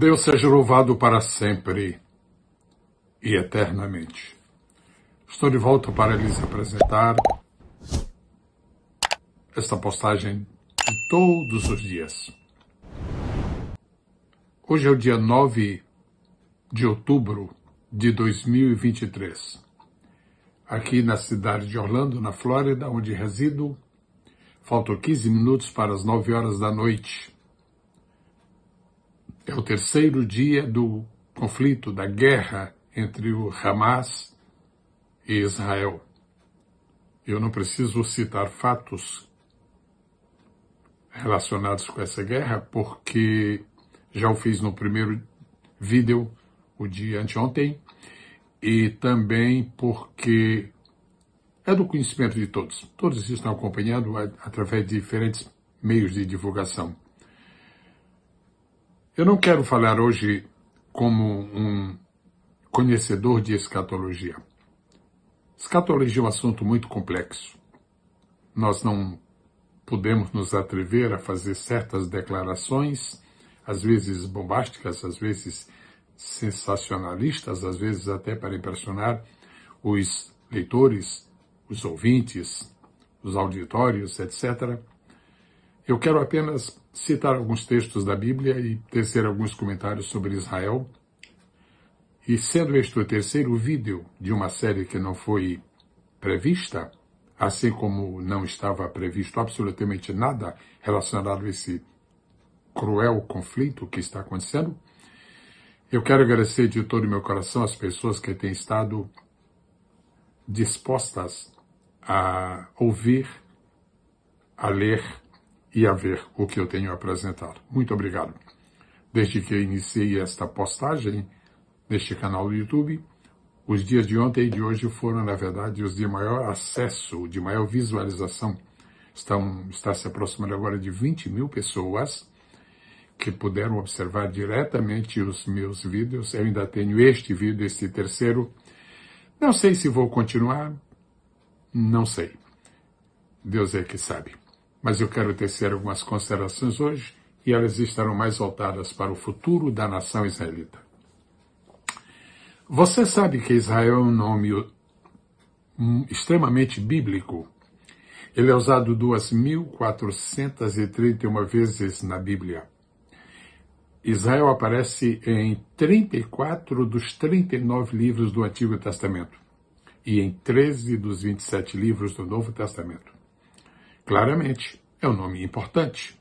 Deus seja louvado para sempre e eternamente. Estou de volta para lhes apresentar esta postagem de todos os dias. Hoje é o dia 9 de outubro de 2023. Aqui na cidade de Orlando, na Flórida, onde resido, faltam 15 minutos para as 9 horas da noite no terceiro dia do conflito, da guerra entre o Hamas e Israel. Eu não preciso citar fatos relacionados com essa guerra, porque já o fiz no primeiro vídeo, o dia anteontem, e também porque é do conhecimento de todos. Todos estão acompanhando através de diferentes meios de divulgação. Eu não quero falar hoje como um conhecedor de escatologia. Escatologia é um assunto muito complexo. Nós não podemos nos atrever a fazer certas declarações, às vezes bombásticas, às vezes sensacionalistas, às vezes até para impressionar os leitores, os ouvintes, os auditórios, etc. Eu quero apenas citar alguns textos da Bíblia e tecer alguns comentários sobre Israel. E sendo este o terceiro vídeo de uma série que não foi prevista, assim como não estava previsto absolutamente nada relacionado a esse cruel conflito que está acontecendo, eu quero agradecer de todo o meu coração as pessoas que têm estado dispostas a ouvir, a ler e a ver o que eu tenho a apresentar. Muito obrigado. Desde que iniciei esta postagem neste canal do YouTube, os dias de ontem e de hoje foram, na verdade, os de maior acesso, de maior visualização. Estão, está se aproximando agora de 20 mil pessoas que puderam observar diretamente os meus vídeos. Eu ainda tenho este vídeo, este terceiro. Não sei se vou continuar, não sei. Deus é que sabe mas eu quero tecer algumas considerações hoje e elas estarão mais voltadas para o futuro da nação israelita. Você sabe que Israel é um nome hum, extremamente bíblico. Ele é usado 2.431 vezes na Bíblia. Israel aparece em 34 dos 39 livros do Antigo Testamento e em 13 dos 27 livros do Novo Testamento. Claramente, é um nome importante.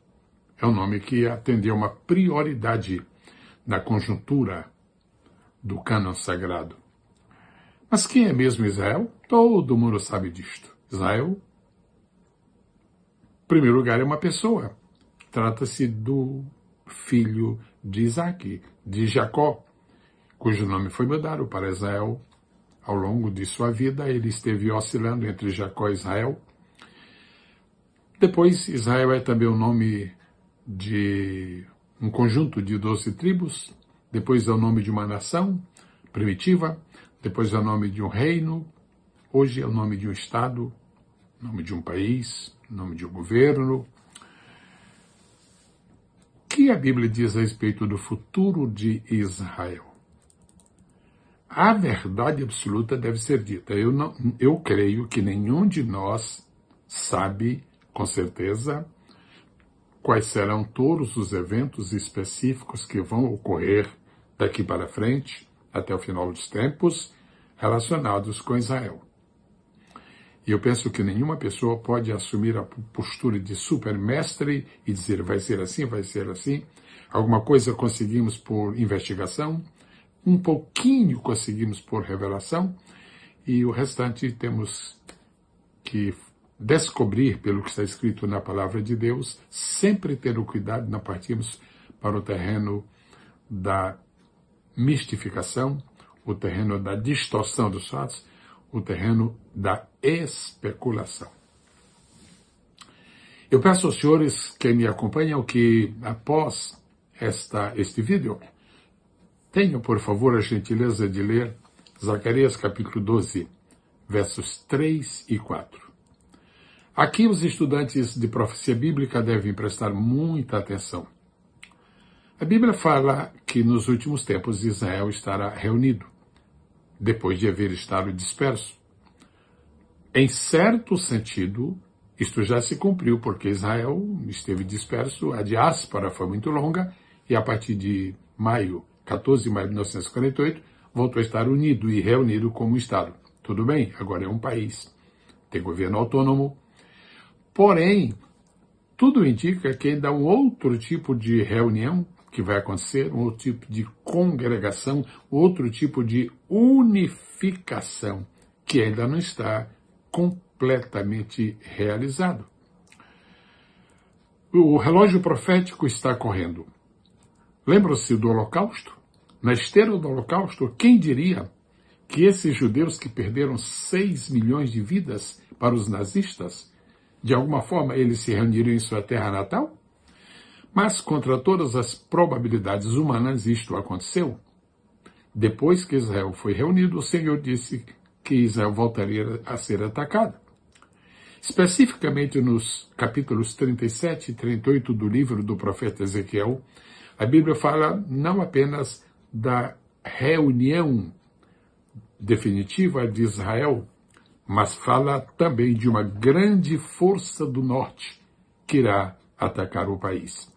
É um nome que atendeu uma prioridade na conjuntura do cânon sagrado. Mas quem é mesmo Israel? Todo mundo sabe disto. Israel, em primeiro lugar, é uma pessoa. Trata-se do filho de Isaac, de Jacó, cujo nome foi mudado para Israel. Ao longo de sua vida, ele esteve oscilando entre Jacó e Israel. Depois, Israel é também o nome de um conjunto de doze tribos, depois é o nome de uma nação primitiva, depois é o nome de um reino, hoje é o nome de um estado, nome de um país, nome de um governo. O que a Bíblia diz a respeito do futuro de Israel? A verdade absoluta deve ser dita. Eu, não, eu creio que nenhum de nós sabe com certeza, quais serão todos os eventos específicos que vão ocorrer daqui para frente, até o final dos tempos, relacionados com Israel. E eu penso que nenhuma pessoa pode assumir a postura de supermestre e dizer vai ser assim, vai ser assim. Alguma coisa conseguimos por investigação, um pouquinho conseguimos por revelação, e o restante temos que descobrir pelo que está escrito na palavra de Deus, sempre ter o cuidado, não partimos para o terreno da mistificação, o terreno da distorção dos fatos, o terreno da especulação. Eu peço aos senhores que me acompanham que, após esta, este vídeo, tenham, por favor, a gentileza de ler Zacarias capítulo 12, versos 3 e 4. Aqui os estudantes de profecia bíblica devem prestar muita atenção. A Bíblia fala que nos últimos tempos Israel estará reunido, depois de haver estado disperso. Em certo sentido, isto já se cumpriu, porque Israel esteve disperso, a diáspora foi muito longa, e a partir de maio, 14 de maio de 1948, voltou a estar unido e reunido como Estado. Tudo bem, agora é um país. Tem governo autônomo, Porém, tudo indica que ainda há um outro tipo de reunião que vai acontecer, um outro tipo de congregação, outro tipo de unificação que ainda não está completamente realizado. O relógio profético está correndo. Lembram-se do Holocausto? Na esteira do Holocausto, quem diria que esses judeus que perderam 6 milhões de vidas para os nazistas de alguma forma, eles se reuniram em sua terra natal? Mas, contra todas as probabilidades humanas, isto aconteceu. Depois que Israel foi reunido, o Senhor disse que Israel voltaria a ser atacada. Especificamente nos capítulos 37 e 38 do livro do profeta Ezequiel, a Bíblia fala não apenas da reunião definitiva de Israel mas fala também de uma grande força do norte que irá atacar o país.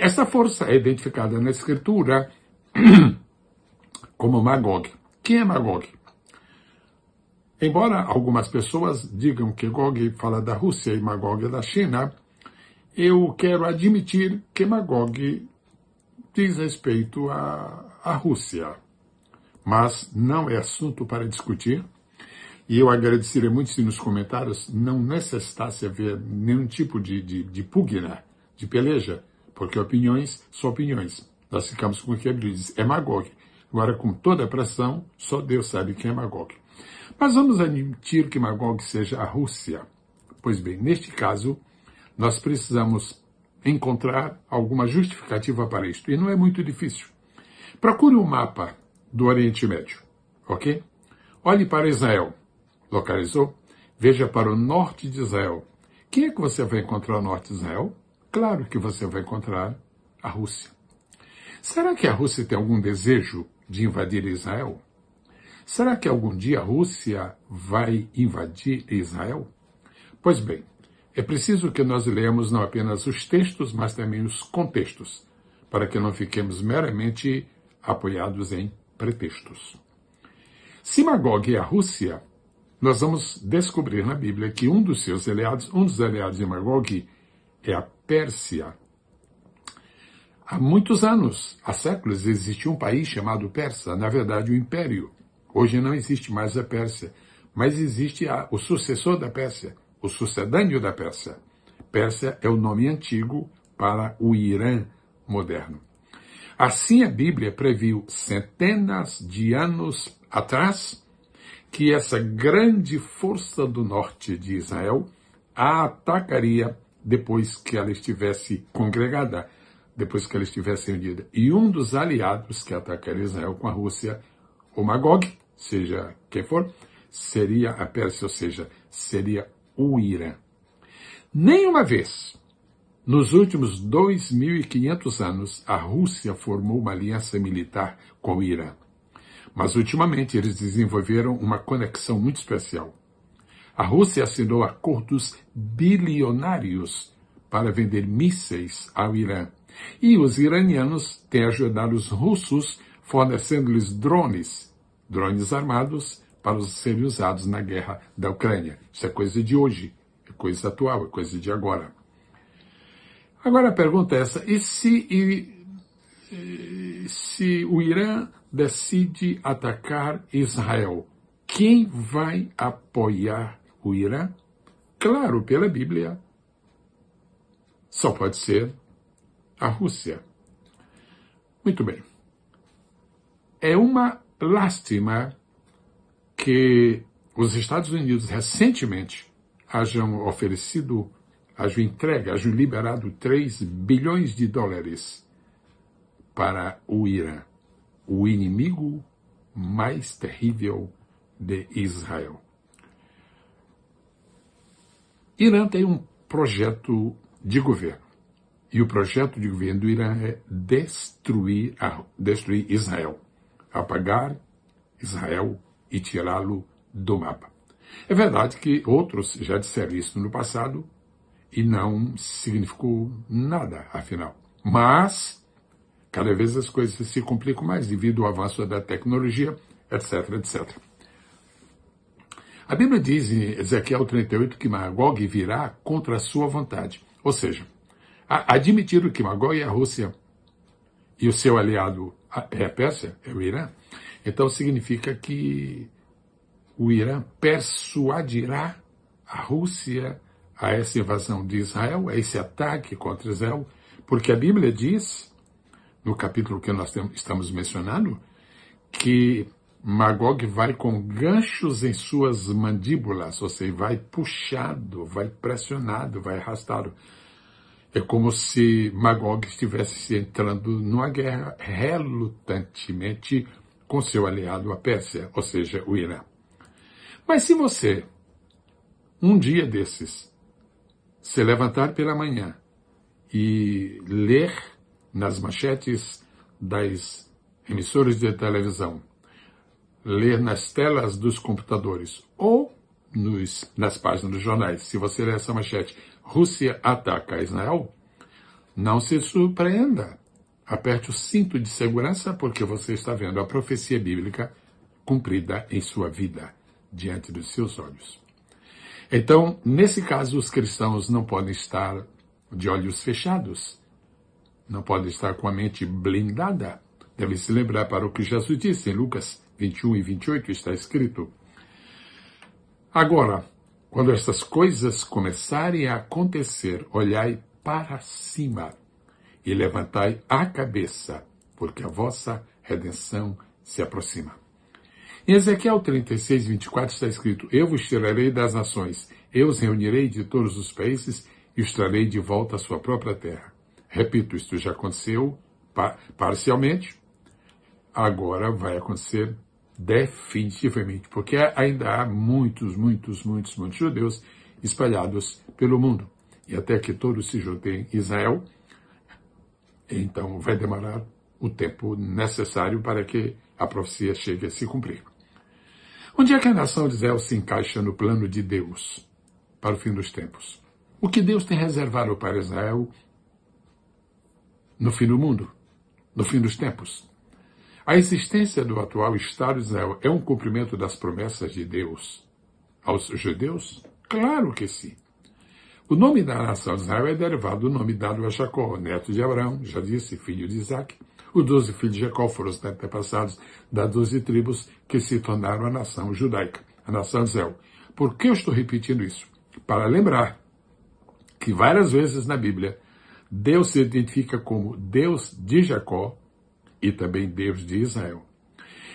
Essa força é identificada na escritura como Magog. Quem é Magog? Embora algumas pessoas digam que Gog fala da Rússia e Magog é da China, eu quero admitir que Magog diz respeito à, à Rússia. Mas não é assunto para discutir. E eu agradeceria muito se nos comentários não necessitasse haver nenhum tipo de, de, de pugna, né? de peleja, porque opiniões são opiniões. Nós ficamos com o que ele diz, é Magog. Agora, com toda a pressão, só Deus sabe quem é Magog. Mas vamos admitir que Magog seja a Rússia. Pois bem, neste caso, nós precisamos encontrar alguma justificativa para isto. E não é muito difícil. Procure um mapa do Oriente Médio, ok? Olhe para Israel. Localizou? Veja para o norte de Israel. Quem é que você vai encontrar no norte de Israel? Claro que você vai encontrar a Rússia. Será que a Rússia tem algum desejo de invadir Israel? Será que algum dia a Rússia vai invadir Israel? Pois bem, é preciso que nós leamos não apenas os textos, mas também os contextos, para que não fiquemos meramente apoiados em pretextos. Se Magog é a Rússia, nós vamos descobrir na Bíblia que um dos seus aliados, um dos aliados de Magog, é a Pérsia. Há muitos anos, há séculos, existia um país chamado Persa, na verdade, o um Império. Hoje não existe mais a Pérsia, mas existe a, o sucessor da Pérsia, o sucedâneo da Pérsia. Pérsia é o nome antigo para o Irã moderno. Assim, a Bíblia previu centenas de anos atrás que essa grande força do norte de Israel a atacaria depois que ela estivesse congregada, depois que ela estivesse unida. E um dos aliados que atacaria Israel com a Rússia, o Magog, seja quem for, seria a Pérsia, ou seja, seria o Irã. Nenhuma vez nos últimos 2.500 anos, a Rússia formou uma aliança militar com o Irã. Mas ultimamente eles desenvolveram uma conexão muito especial. A Rússia assinou acordos bilionários para vender mísseis ao Irã. E os iranianos têm ajudado os russos fornecendo-lhes drones, drones armados, para serem usados na guerra da Ucrânia. Isso é coisa de hoje, é coisa atual, é coisa de agora. Agora a pergunta é essa: e se se o Irã decide atacar Israel, quem vai apoiar o Irã? Claro, pela Bíblia. Só pode ser a Rússia. Muito bem. É uma lástima que os Estados Unidos recentemente hajam oferecido, hajam entregue, hajam liberado 3 bilhões de dólares para o Irã, o inimigo mais terrível de Israel. Irã tem um projeto de governo. E o projeto de governo do Irã é destruir, a, destruir Israel, apagar Israel e tirá-lo do mapa. É verdade que outros já disseram isso no passado e não significou nada, afinal. Mas Cada vez as coisas se complicam mais devido ao avanço da tecnologia, etc, etc. A Bíblia diz em Ezequiel 38 que Magog virá contra a sua vontade. Ou seja, admitiram que Magog é a Rússia e o seu aliado é a Pérsia, é o Irã, então significa que o Irã persuadirá a Rússia a essa invasão de Israel, a esse ataque contra Israel, porque a Bíblia diz no capítulo que nós estamos mencionando, que Magog vai com ganchos em suas mandíbulas, ou seja, vai puxado, vai pressionado, vai arrastado. É como se Magog estivesse entrando numa guerra relutantemente com seu aliado a Pérsia, ou seja, o Irã. Mas se você, um dia desses, se levantar pela manhã e ler nas manchetes das emissoras de televisão, ler nas telas dos computadores ou nos, nas páginas dos jornais. Se você ler essa manchete, Rússia ataca Israel, não se surpreenda. Aperte o cinto de segurança porque você está vendo a profecia bíblica cumprida em sua vida, diante dos seus olhos. Então, nesse caso, os cristãos não podem estar de olhos fechados não pode estar com a mente blindada. Deve se lembrar para o que Jesus disse em Lucas 21 e 28, está escrito. Agora, quando estas coisas começarem a acontecer, olhai para cima e levantai a cabeça, porque a vossa redenção se aproxima. Em Ezequiel 36, 24 está escrito: Eu vos tirarei das nações, eu os reunirei de todos os países e os trarei de volta à sua própria terra. Repito, isso já aconteceu par parcialmente, agora vai acontecer definitivamente, porque ainda há muitos, muitos, muitos, muitos judeus espalhados pelo mundo. E até que todos se juntem em Israel, então vai demorar o tempo necessário para que a profecia chegue a se cumprir. Onde é que a nação de Israel se encaixa no plano de Deus para o fim dos tempos? O que Deus tem reservado para Israel no fim do mundo, no fim dos tempos. A existência do atual Estado de Israel é um cumprimento das promessas de Deus aos judeus? Claro que sim. O nome da nação de Israel é derivado do nome dado a Jacó, neto de Abraão, já disse, filho de Isaac. Os doze filhos de Jacó foram os antepassados das doze tribos que se tornaram a nação judaica, a nação de Israel. Por que eu estou repetindo isso? Para lembrar que várias vezes na Bíblia Deus se identifica como Deus de Jacó e também Deus de Israel.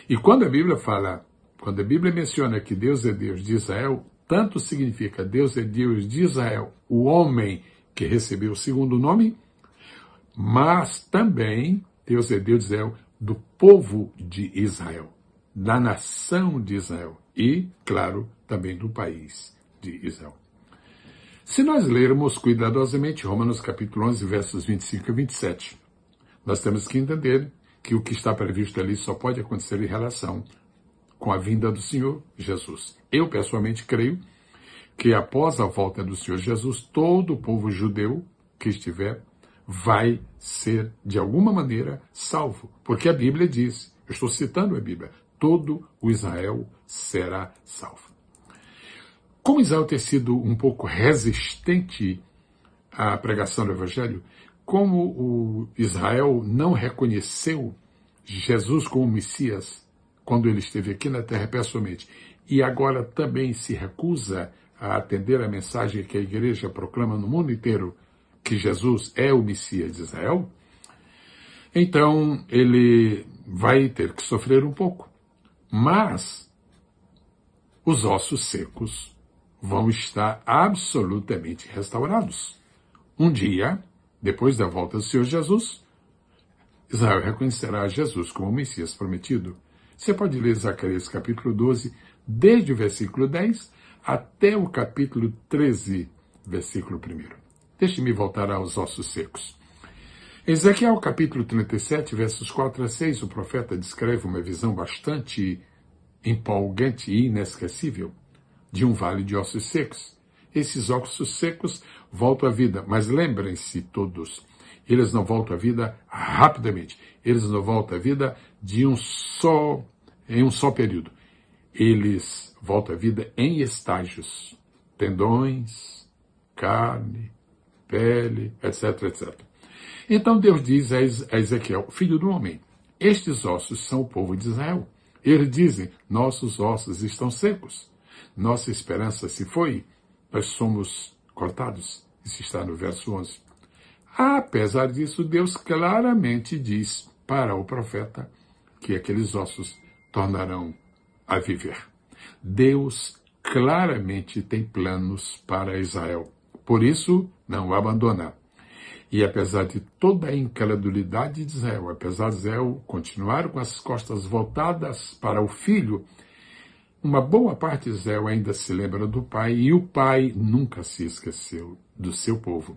E quando a Bíblia fala, quando a Bíblia menciona que Deus é Deus de Israel, tanto significa Deus é Deus de Israel, o homem que recebeu o segundo nome, mas também Deus é Deus de Israel, do povo de Israel, da nação de Israel e, claro, também do país de Israel. Se nós lermos cuidadosamente Romanos capítulo 11, versos 25 a 27, nós temos que entender que o que está previsto ali só pode acontecer em relação com a vinda do Senhor Jesus. Eu pessoalmente creio que após a volta do Senhor Jesus, todo o povo judeu que estiver vai ser, de alguma maneira, salvo. Porque a Bíblia diz, eu estou citando a Bíblia, todo o Israel será salvo. Como Israel ter sido um pouco resistente à pregação do Evangelho, como o Israel não reconheceu Jesus como Messias quando ele esteve aqui na terra pessoalmente, e agora também se recusa a atender a mensagem que a igreja proclama no mundo inteiro, que Jesus é o Messias de Israel, então ele vai ter que sofrer um pouco. Mas os ossos secos vão estar absolutamente restaurados. Um dia, depois da volta do Senhor Jesus, Israel reconhecerá Jesus como o Messias prometido. Você pode ler Zacarias capítulo 12, desde o versículo 10 até o capítulo 13, versículo 1. Deixe-me voltar aos ossos secos. Em Ezequiel capítulo 37, versos 4 a 6, o profeta descreve uma visão bastante empolgante e inesquecível de um vale de ossos secos. Esses ossos secos voltam à vida, mas lembrem-se todos, eles não voltam à vida rapidamente, eles não voltam à vida de um só em um só período. Eles voltam à vida em estágios, tendões, carne, pele, etc, etc. Então Deus diz a Ezequiel, filho do homem, estes ossos são o povo de Israel. Eles dizem, nossos ossos estão secos. Nossa esperança se foi, nós somos cortados. Isso está no verso 11. Apesar disso, Deus claramente diz para o profeta que aqueles ossos tornarão a viver. Deus claramente tem planos para Israel. Por isso, não o abandona. E apesar de toda a incredulidade de Israel, apesar de Israel continuar com as costas voltadas para o filho, uma boa parte de Israel ainda se lembra do Pai e o Pai nunca se esqueceu do seu povo.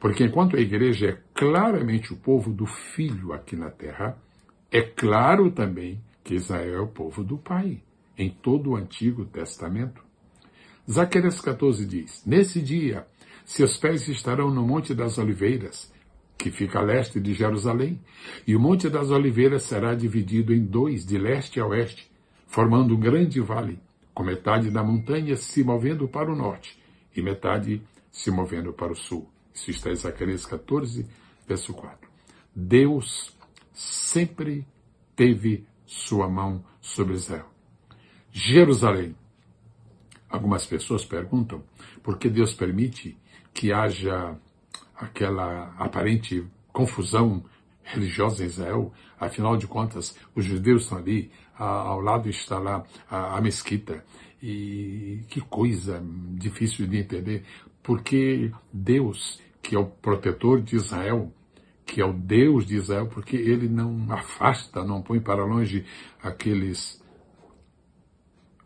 Porque enquanto a igreja é claramente o povo do Filho aqui na terra, é claro também que Israel é o povo do Pai, em todo o Antigo Testamento. Zacarias 14 diz: Nesse dia, seus pés estarão no Monte das Oliveiras, que fica a leste de Jerusalém, e o Monte das Oliveiras será dividido em dois, de leste a oeste formando um grande vale, com metade da montanha se movendo para o norte e metade se movendo para o sul. Isso está em Zacarias 14, verso 4. Deus sempre teve sua mão sobre Israel. Jerusalém. Algumas pessoas perguntam por que Deus permite que haja aquela aparente confusão religiosa em Israel, afinal de contas, os judeus estão ali, ao lado está lá a, a mesquita. E que coisa difícil de entender, porque Deus, que é o protetor de Israel, que é o Deus de Israel, porque ele não afasta, não põe para longe aqueles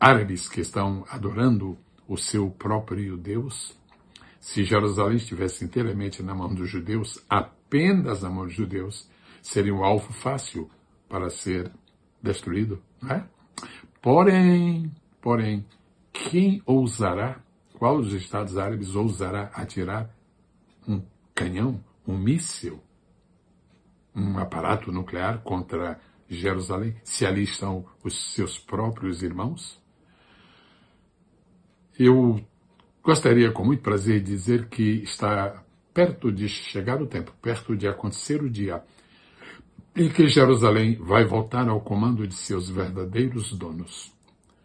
árabes que estão adorando o seu próprio Deus. Se Jerusalém estivesse inteiramente na mão dos judeus, a apenas na mão dos judeus, seria um alvo fácil para ser destruído, não é? Porém, porém, quem ousará, qual dos estados árabes ousará atirar um canhão, um míssil, um aparato nuclear contra Jerusalém, se ali estão os seus próprios irmãos? Eu gostaria com muito prazer de dizer que está perto de chegar o tempo, perto de acontecer o dia em que Jerusalém vai voltar ao comando de seus verdadeiros donos.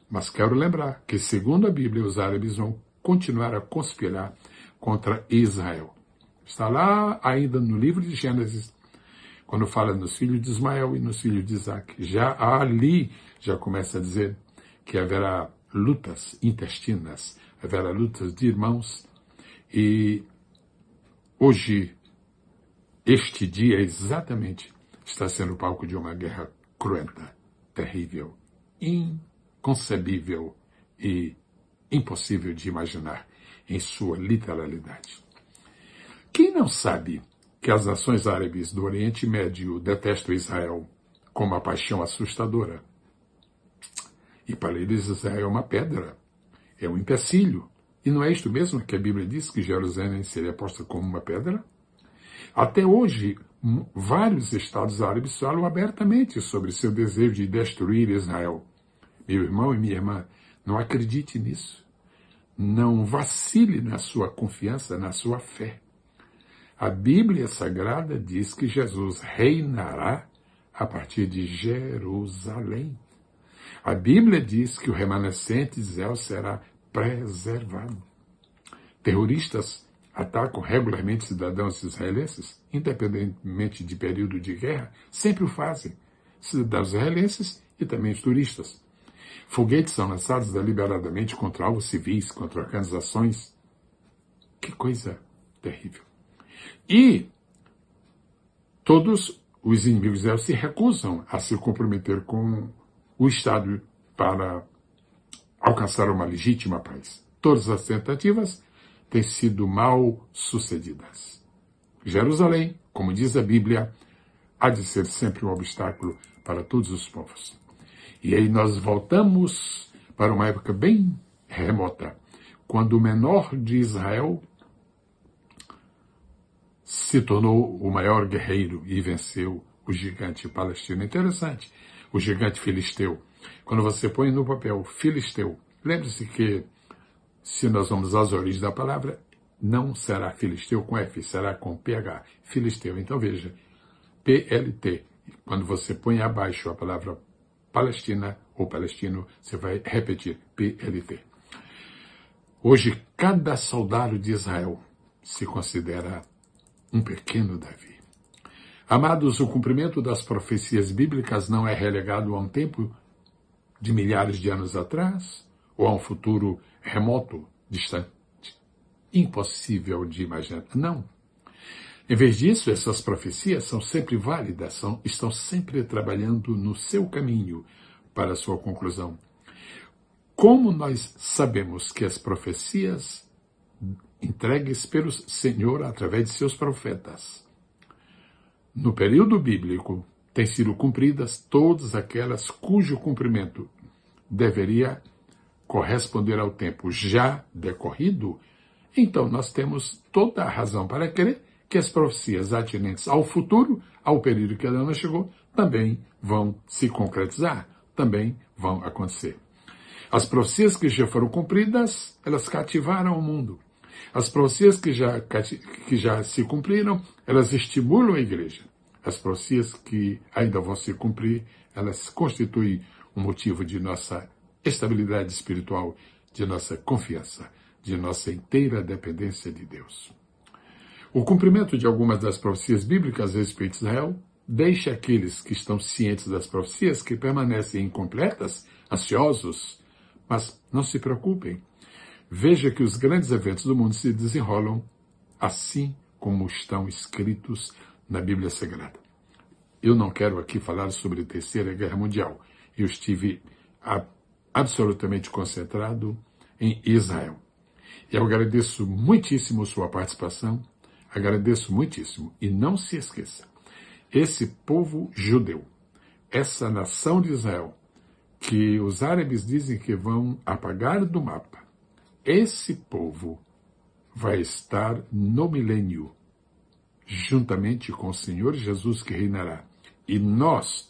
Mas quero lembrar que, segundo a Bíblia, os árabes vão continuar a conspirar contra Israel. Está lá ainda no livro de Gênesis, quando fala nos filhos de Ismael e nos filhos de Isaac. Já ali já começa a dizer que haverá lutas intestinas, haverá lutas de irmãos e Hoje, este dia exatamente, está sendo palco de uma guerra cruenta, terrível, inconcebível e impossível de imaginar em sua literalidade. Quem não sabe que as nações árabes do Oriente Médio detestam Israel com uma paixão assustadora? E para eles Israel é uma pedra, é um empecilho, e não é isto mesmo que a Bíblia diz que Jerusalém seria posta como uma pedra? Até hoje, vários estados árabes falam abertamente sobre seu desejo de destruir Israel. Meu irmão e minha irmã, não acredite nisso. Não vacile na sua confiança, na sua fé. A Bíblia Sagrada diz que Jesus reinará a partir de Jerusalém. A Bíblia diz que o remanescente de Israel será preservado. Terroristas atacam regularmente cidadãos israelenses, independentemente de período de guerra, sempre o fazem, cidadãos israelenses e também os turistas. Foguetes são lançados deliberadamente contra alvos civis, contra organizações. Que coisa terrível. E todos os inimigos se recusam a se comprometer com o Estado para alcançar uma legítima paz. Todas as tentativas têm sido mal sucedidas. Jerusalém, como diz a Bíblia, há de ser sempre um obstáculo para todos os povos. E aí nós voltamos para uma época bem remota, quando o menor de Israel se tornou o maior guerreiro e venceu o gigante palestino. Interessante, o gigante filisteu quando você põe no papel filisteu, lembre-se que, se nós vamos às origens da palavra, não será filisteu com F, será com PH, filisteu. Então veja, PLT, quando você põe abaixo a palavra Palestina ou palestino, você vai repetir PLT. Hoje, cada soldado de Israel se considera um pequeno Davi. Amados, o cumprimento das profecias bíblicas não é relegado a um tempo de milhares de anos atrás ou a um futuro remoto, distante, impossível de imaginar. Não. Em vez disso, essas profecias são sempre válidas, são, estão sempre trabalhando no seu caminho para a sua conclusão. Como nós sabemos que as profecias entregues pelo Senhor através de seus profetas no período bíblico têm sido cumpridas todas aquelas cujo cumprimento deveria corresponder ao tempo já decorrido, então nós temos toda a razão para crer que as profecias atinentes ao futuro, ao período que ainda não chegou, também vão se concretizar, também vão acontecer. As profecias que já foram cumpridas, elas cativaram o mundo. As profecias que já, que já se cumpriram, elas estimulam a igreja. As profecias que ainda vão se cumprir, elas constituem um motivo de nossa estabilidade espiritual, de nossa confiança, de nossa inteira dependência de Deus. O cumprimento de algumas das profecias bíblicas a respeito de Israel deixa aqueles que estão cientes das profecias que permanecem incompletas, ansiosos, mas não se preocupem. Veja que os grandes eventos do mundo se desenrolam assim como estão escritos na Bíblia Sagrada. Eu não quero aqui falar sobre a Terceira Guerra Mundial. Eu estive a, absolutamente concentrado em Israel. Eu agradeço muitíssimo sua participação, agradeço muitíssimo. E não se esqueça, esse povo judeu, essa nação de Israel, que os árabes dizem que vão apagar do mapa, esse povo vai estar no milênio juntamente com o Senhor Jesus que reinará. E nós,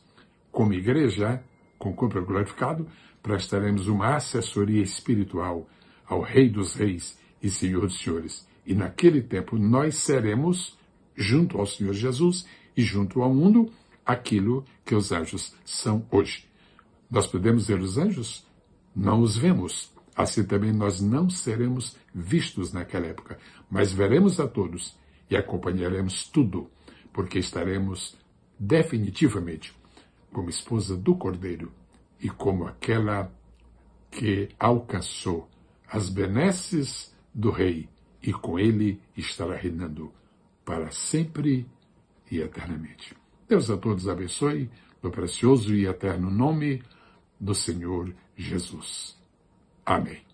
como igreja, com o corpo glorificado, prestaremos uma assessoria espiritual ao Rei dos Reis e Senhor dos Senhores. E naquele tempo nós seremos, junto ao Senhor Jesus e junto ao mundo, aquilo que os anjos são hoje. Nós podemos ver os anjos? Não os vemos. Assim também nós não seremos vistos naquela época, mas veremos a todos e acompanharemos tudo, porque estaremos definitivamente como esposa do Cordeiro e como aquela que alcançou as benesses do Rei e com ele estará reinando para sempre e eternamente. Deus a todos abençoe no precioso e eterno nome do Senhor Jesus. Amém.